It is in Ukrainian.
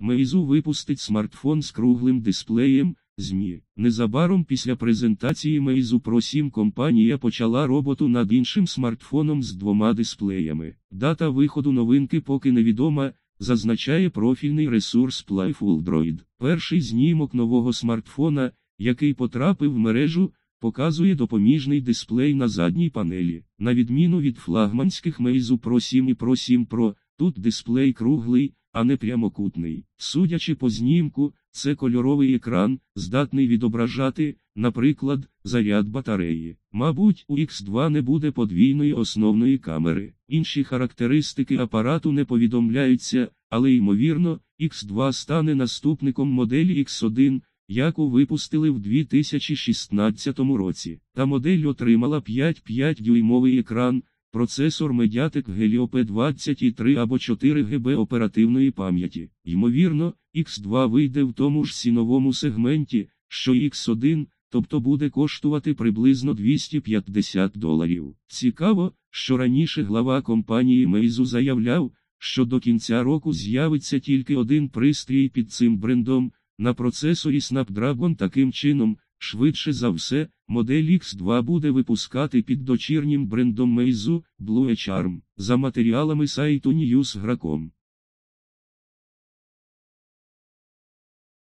Meizu випустить смартфон з круглим дисплеєм. ЗМІ. Незабаром після презентації Meizu Pro 7 компанія почала роботу над іншим смартфоном з двома дисплеями. Дата виходу новинки поки невідома, зазначає профільний ресурс Playful Droid. Перший знімок нового смартфона, який потрапив в мережу, показує допоміжний дисплей на задній панелі. На відміну від флагманських Meizu Pro 7 і Pro 7 Pro, тут дисплей круглий а не прямокутний. Судячи по знімку, це кольоровий екран, здатний відображати, наприклад, заряд батареї. Мабуть, у X2 не буде подвійної основної камери. Інші характеристики апарату не повідомляються, але ймовірно, X2 стане наступником моделі X1. Яку випустили в 2016 році, та модель отримала 5,5 дюймовий екран, Процесор Mediatek Helio P23 або 4 ГБ оперативної пам'яті. Ймовірно, X2 вийде в тому ж сіновому сегменті, що X1, тобто буде коштувати приблизно 250 доларів. Цікаво, що раніше глава компанії Meizu заявляв, що до кінця року з'явиться тільки один пристрій під цим брендом на процесорі Snapdragon таким чином. Швидше за все, модель X2 буде випускати під дочірнім брендом Meizu Blue Charm за матеріалами сайту Newsgracom.